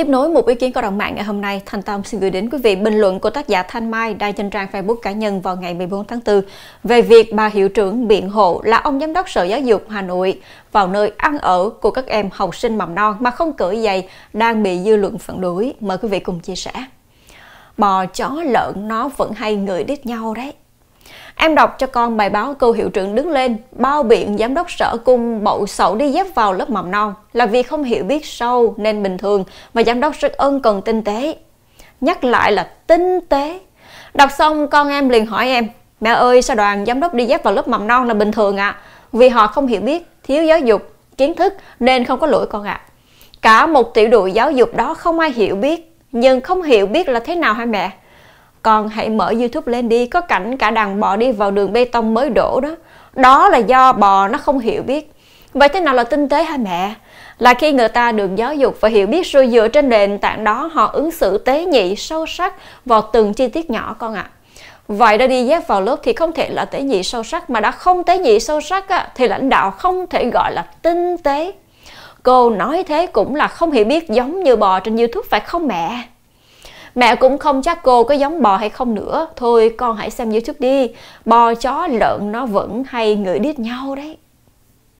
Tiếp nối một ý kiến cộng đồng mạng ngày hôm nay, Thành Tâm xin gửi đến quý vị bình luận của tác giả Thanh Mai đăng trên trang Facebook cá nhân vào ngày 14 tháng 4 về việc bà hiệu trưởng biện hộ là ông giám đốc Sở Giáo dục Hà Nội vào nơi ăn ở của các em học sinh mầm non mà không cởi giày đang bị dư luận phản đối. Mời quý vị cùng chia sẻ. Bò chó lợn nó vẫn hay ngửi đít nhau đấy. Em đọc cho con bài báo cô hiệu trưởng đứng lên, bao biện giám đốc sở cung bậu sậu đi dép vào lớp mầm non là vì không hiểu biết sâu nên bình thường và giám đốc rất ân cần tinh tế. Nhắc lại là tinh tế. Đọc xong con em liền hỏi em, mẹ ơi sao đoàn giám đốc đi dép vào lớp mầm non là bình thường ạ? À? Vì họ không hiểu biết, thiếu giáo dục, kiến thức nên không có lỗi con ạ. À. Cả một tiểu đội giáo dục đó không ai hiểu biết, nhưng không hiểu biết là thế nào hả mẹ? Con hãy mở YouTube lên đi, có cảnh cả đàn bò đi vào đường bê tông mới đổ đó. Đó là do bò nó không hiểu biết. Vậy thế nào là tinh tế hả mẹ? Là khi người ta được giáo dục và hiểu biết rồi dựa trên nền tảng đó họ ứng xử tế nhị sâu sắc vào từng chi tiết nhỏ con ạ. À. Vậy đã đi dép vào lớp thì không thể là tế nhị sâu sắc mà đã không tế nhị sâu sắc á, thì lãnh đạo không thể gọi là tinh tế. Cô nói thế cũng là không hiểu biết giống như bò trên YouTube phải không mẹ? Mẹ cũng không chắc cô có giống bò hay không nữa. Thôi con hãy xem YouTube đi. Bò chó lợn nó vẫn hay ngửi đít nhau đấy.